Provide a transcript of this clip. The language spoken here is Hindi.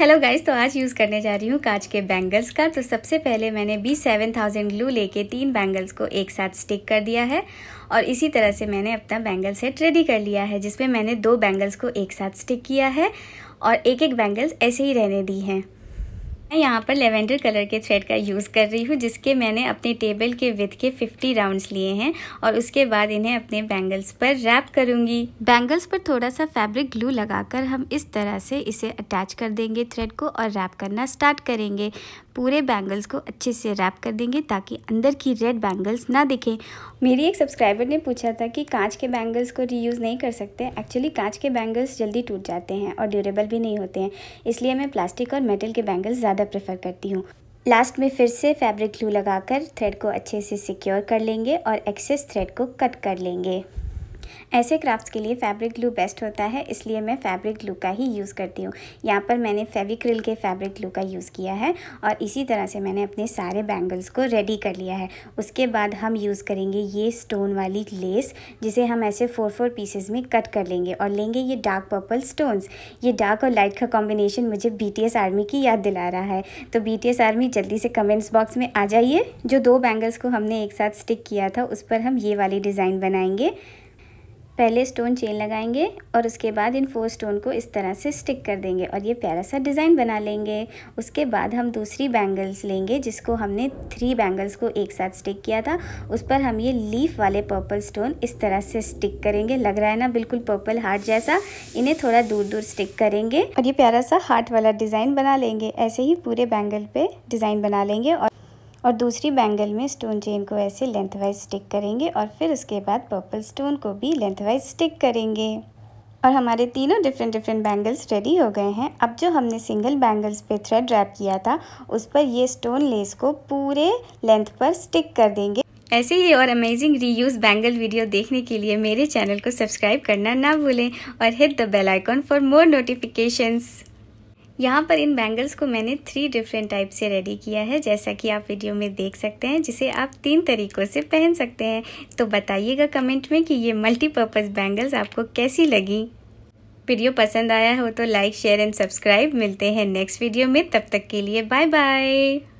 हेलो गाइस तो आज यूज़ करने जा रही हूँ कांच के बैंगल्स का तो सबसे पहले मैंने बी सेवन थाउजेंड ग्लू लेके तीन बैंगल्स को एक साथ स्टिक कर दिया है और इसी तरह से मैंने अपना बैंगल सेट रेडी कर लिया है जिसमें मैंने दो बैंगल्स को एक साथ स्टिक किया है और एक एक बैंगल्स ऐसे ही रहने दी हैं मैं यहाँ पर लेवेंडर कलर के थ्रेड का यूज़ कर रही हूँ जिसके मैंने अपने टेबल के विथ के 50 राउंड्स लिए हैं और उसके बाद इन्हें अपने बैंगल्स पर रैप करूँगी बैंगल्स पर थोड़ा सा फैब्रिक ग्लू लगाकर हम इस तरह से इसे अटैच कर देंगे थ्रेड को और रैप करना स्टार्ट करेंगे पूरे बैंगल्स को अच्छे से रैप कर देंगे ताकि अंदर की रेड बैंगल्स ना दिखें मेरी एक सब्सक्राइबर ने पूछा था कि कांच के बैंगल्स को रीयूज़ नहीं कर सकते एक्चुअली कांच के बैंगल्स जल्दी टूट जाते हैं और ड्यूरेबल भी नहीं होते हैं इसलिए मैं प्लास्टिक और मेटल के बैंगल्स ज़्यादा ज़्यादा प्रेफर करती हूँ लास्ट में फिर से फैब्रिक ग्लू लगाकर थ्रेड को अच्छे से सिक्योर कर लेंगे और एक्सेस थ्रेड को कट कर लेंगे ऐसे क्राफ्ट्स के लिए फैब्रिक ग्लू बेस्ट होता है इसलिए मैं फैब्रिक ग्लू का ही यूज़ करती हूँ यहाँ पर मैंने फेविक्रिल के फैब्रिक ग्लू का यूज़ किया है और इसी तरह से मैंने अपने सारे बैंगल्स को रेडी कर लिया है उसके बाद हम यूज़ करेंगे ये स्टोन वाली लेस जिसे हम ऐसे फोर फोर पीसेज में कट कर लेंगे और लेंगे ये डार्क पर्पल स्टोन्स ये डार्क और लाइट का कॉम्बिनेशन मुझे बी आर्मी की याद दिला रहा है तो बी आर्मी जल्दी से कमेंट्स बॉक्स में आ जाइए जो दो बैंगल्स को हमने एक साथ स्टिक किया था उस पर हम ये वाली डिज़ाइन बनाएंगे पहले स्टोन चेन लगाएंगे और उसके बाद इन फोर स्टोन को इस तरह से स्टिक कर देंगे और ये प्यारा सा डिज़ाइन बना लेंगे उसके बाद हम दूसरी बैंगल्स लेंगे जिसको हमने थ्री बैंगल्स को एक साथ स्टिक किया था उस पर हम ये लीफ वाले पर्पल स्टोन इस तरह से स्टिक करेंगे लग रहा है ना बिल्कुल पर्पल हार्ट जैसा इन्हें थोड़ा दूर दूर स्टिक करेंगे और ये प्यारा सा हार्ट वाला डिज़ाइन बना लेंगे ऐसे ही पूरे बैंगल पर डिज़ाइन बना लेंगे और और दूसरी बैंगल में स्टोन चेन को ऐसे लेंथ वाइज स्टिक करेंगे और फिर उसके बाद पर्पल स्टोन को भी लेंथ वाइज स्टिक करेंगे और हमारे तीनों डिफरेंट डिफरेंट बैंगल्स रेडी हो गए हैं अब जो हमने सिंगल बैंगल्स पे थ्रेड रैप किया था उस पर ये स्टोन लेस को पूरे लेंथ पर स्टिक कर देंगे ऐसे ही और अमेजिंग रीयूज बैंगल वीडियो देखने के लिए मेरे चैनल को सब्सक्राइब करना ना भूलें और hit the bell icon for more notifications यहाँ पर इन बैंगल्स को मैंने थ्री डिफरेंट टाइप से रेडी किया है जैसा कि आप वीडियो में देख सकते हैं जिसे आप तीन तरीक़ों से पहन सकते हैं तो बताइएगा कमेंट में कि ये मल्टीपर्पज़ बैंगल्स आपको कैसी लगी वीडियो पसंद आया हो तो लाइक शेयर एंड सब्सक्राइब मिलते हैं नेक्स्ट वीडियो में तब तक के लिए बाय बाय